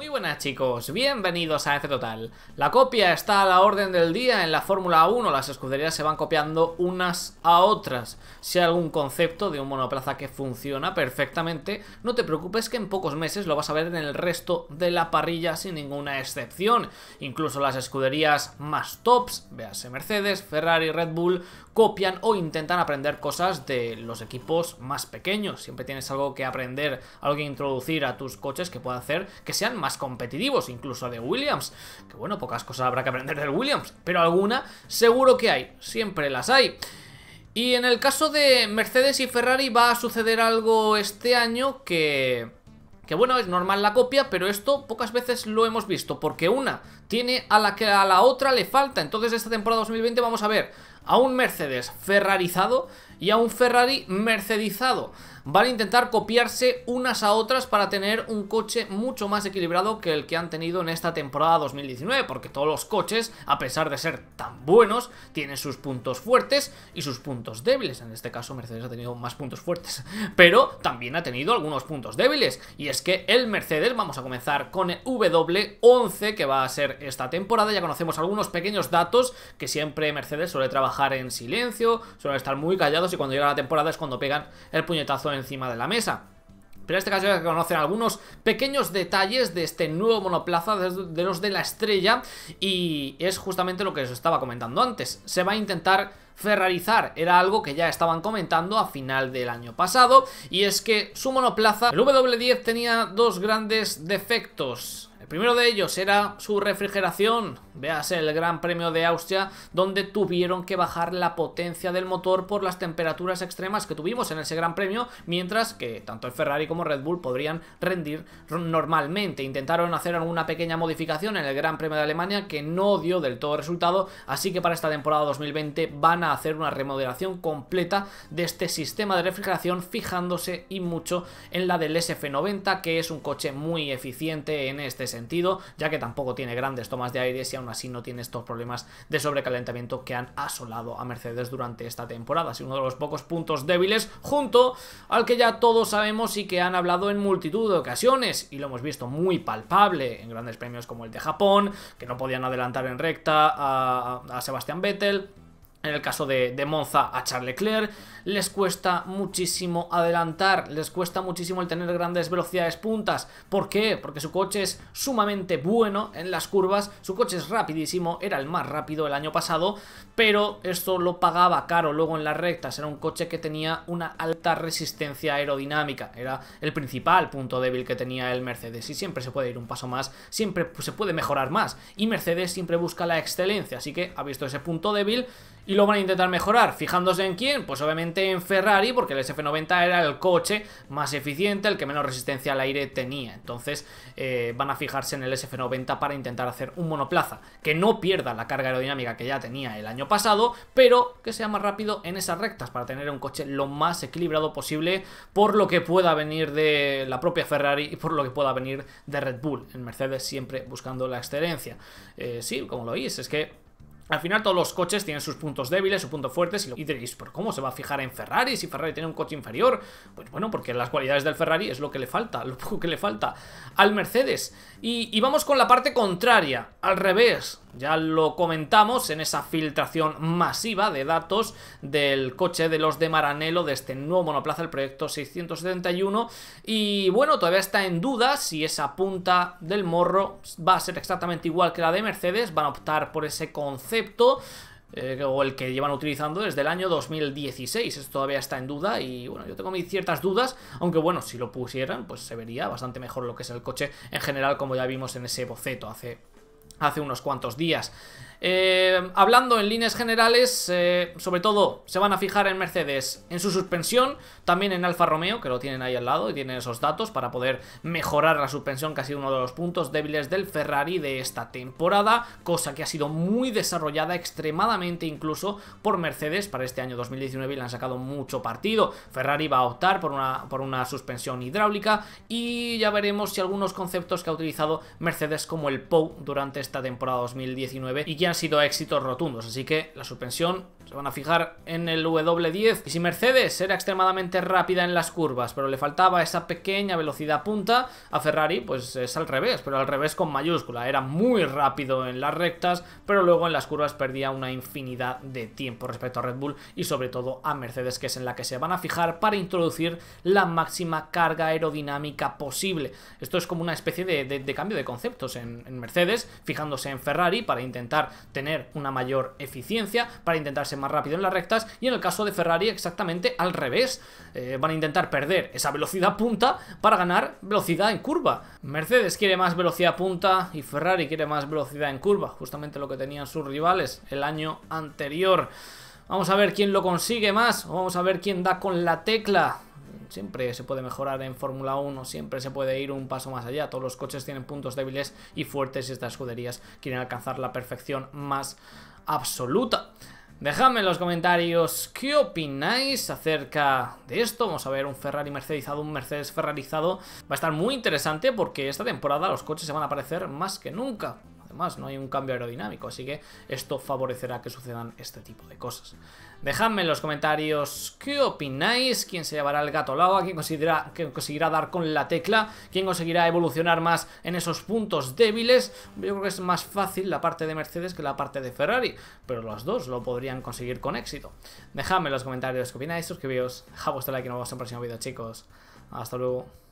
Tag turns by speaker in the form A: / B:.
A: Muy buenas chicos, bienvenidos a F La copia está a la orden del día en la Fórmula 1, las escuderías se van copiando unas a otras. Si hay algún concepto de un monoplaza que funciona perfectamente, no te preocupes que en pocos meses lo vas a ver en el resto de la parrilla sin ninguna excepción. Incluso las escuderías más tops, véase Mercedes, Ferrari, Red Bull, copian o intentan aprender cosas de los equipos más pequeños. Siempre tienes algo que aprender, algo que introducir a tus coches que pueda hacer que sean más competitivos, incluso de Williams. Que bueno, pocas cosas habrá que aprender del Williams, pero alguna seguro que hay, siempre las hay. Y en el caso de Mercedes y Ferrari va a suceder algo este año que... Que bueno, es normal la copia, pero esto pocas veces lo hemos visto, porque una tiene a la que a la otra le falta. Entonces esta temporada 2020 vamos a ver a un Mercedes ferrarizado y a un Ferrari mercedizado. Van a intentar copiarse unas a otras para tener un coche mucho más equilibrado que el que han tenido en esta temporada 2019, porque todos los coches, a pesar de ser tan buenos, tienen sus puntos fuertes y sus puntos débiles. En este caso Mercedes ha tenido más puntos fuertes, pero también ha tenido algunos puntos débiles. Y es que el Mercedes, vamos a comenzar con el W11, que va a ser esta temporada. Ya conocemos algunos pequeños datos que siempre Mercedes suele trabajar en silencio, suele estar muy callados y cuando llega la temporada es cuando pegan el puñetazo encima de la mesa. Pero en este caso ya conocen algunos pequeños detalles de este nuevo monoplaza de los de la estrella y es justamente lo que os estaba comentando antes. Se va a intentar Ferrarizar era algo que ya estaban comentando a final del año pasado y es que su monoplaza, el W10 tenía dos grandes defectos el primero de ellos era su refrigeración, véase el Gran Premio de Austria, donde tuvieron que bajar la potencia del motor por las temperaturas extremas que tuvimos en ese Gran Premio, mientras que tanto el Ferrari como Red Bull podrían rendir normalmente. Intentaron hacer alguna pequeña modificación en el Gran Premio de Alemania que no dio del todo resultado, así que para esta temporada 2020 van a hacer una remodelación completa de este sistema de refrigeración fijándose y mucho en la del SF90 que es un coche muy eficiente en este sentido ya que tampoco tiene grandes tomas de aire y aún así no tiene estos problemas de sobrecalentamiento que han asolado a Mercedes durante esta temporada, sido uno de los pocos puntos débiles junto al que ya todos sabemos y que han hablado en multitud de ocasiones y lo hemos visto muy palpable en grandes premios como el de Japón, que no podían adelantar en recta a, a Sebastián Vettel en el caso de, Monza a Charles Leclerc, les cuesta muchísimo adelantar, les cuesta muchísimo el tener grandes velocidades puntas. ¿Por qué? Porque su coche es sumamente bueno en las curvas, su coche es rapidísimo, era el más rápido el año pasado, pero esto lo pagaba caro luego en las rectas, era un coche que tenía una alta resistencia aerodinámica, era el principal punto débil que tenía el Mercedes y siempre se puede ir un paso más, siempre se puede mejorar más y Mercedes siempre busca la excelencia, así que ha visto ese punto débil y lo van a intentar mejorar. Fijándose en quién, pues obviamente en Ferrari, porque el SF90 era el coche más eficiente, el que menos resistencia al aire tenía. Entonces eh, van a fijarse en el SF90 para intentar hacer un monoplaza que no pierda la carga aerodinámica que ya tenía el año pasado, pero que sea más rápido en esas rectas para tener un coche lo más equilibrado posible por lo que pueda venir de la propia Ferrari y por lo que pueda venir de Red Bull. En Mercedes siempre buscando la excelencia. Eh, sí, como lo oís, es que al final todos los coches tienen sus puntos débiles, sus puntos fuertes y, lo, diréis, ¿por cómo se va a fijar en Ferrari si Ferrari tiene un coche inferior? Pues bueno, porque las cualidades del Ferrari es lo que le falta, lo poco que le falta al Mercedes. y vamos con la parte contraria, al revés. Ya lo comentamos en esa filtración masiva de datos del coche de los de Maranello de este nuevo monoplaza, el proyecto 671. Y bueno, todavía está en duda si esa punta del morro va a ser exactamente igual que la de Mercedes. Van a optar por ese concepto. Eh, o el que llevan utilizando desde el año 2016. Eso todavía está en duda y bueno, yo tengo mis ciertas dudas, aunque bueno, si lo pusieran, pues se vería bastante mejor lo que es el coche en general, como ya vimos en ese boceto hace hace unos cuantos días eh, hablando en líneas generales, eh, sobre todo se van a fijar en Mercedes, en su suspensión, también en Alfa Romeo, que lo tienen ahí al lado y tienen esos datos para poder mejorar la suspensión, que ha sido uno de los puntos débiles del Ferrari de esta temporada, cosa que ha sido muy desarrollada, extremadamente incluso por Mercedes para este año 2019 y le han sacado mucho partido. Ferrari va a optar por una, por una suspensión hidráulica y ya veremos si algunos conceptos que ha utilizado Mercedes como el POU durante esta temporada 2019 y ya han sido éxitos rotundos, así que la suspensión se van a fijar en el W10. Y si Mercedes era extremadamente rápida en las curvas, pero le faltaba esa pequeña velocidad punta, a Ferrari pues es al revés, pero al revés con mayúscula. Era muy rápido en las rectas, pero luego en las curvas perdía una infinidad de tiempo respecto a Red Bull y sobre todo a Mercedes, que es en la que se van a fijar para introducir la máxima carga aerodinámica posible. Esto es como una especie de, cambio de conceptos en Mercedes, fijándose en Ferrari para intentar tener una mayor eficiencia, para intentarse más rápido en las rectas, y en el caso de Ferrari exactamente al revés, eh, van a intentar perder esa velocidad punta para ganar velocidad en curva. Mercedes quiere más velocidad punta y Ferrari quiere más velocidad en curva, justamente lo que tenían sus rivales el año anterior. Vamos a ver quién lo consigue más, vamos a ver quién da con la tecla siempre se puede mejorar en Fórmula 1, siempre se puede ir un paso más allá, todos los coches tienen puntos débiles y fuertes y estas escuderías quieren alcanzar la perfección más absoluta. Dejadme en los comentarios qué opináis acerca de esto. Vamos a ver un Ferrari mercedizado, un Mercedes ferrarizado. Va a estar muy interesante porque esta temporada los coches se van a aparecer más que nunca no hay un cambio aerodinámico, así que esto favorecerá que sucedan este tipo de cosas. Dejadme en los comentarios qué opináis, quién se llevará el gato al agua, quién conseguirá, conseguirá dar con la tecla, quién conseguirá evolucionar más en esos puntos débiles. Yo creo que es más fácil la parte de Mercedes que la parte de Ferrari, pero los dos lo podrían conseguir con éxito. Dejadme en los comentarios qué opináis, suscribíos, dejad vuestro like y nos vemos en el próximo vídeo, chicos. Hasta luego.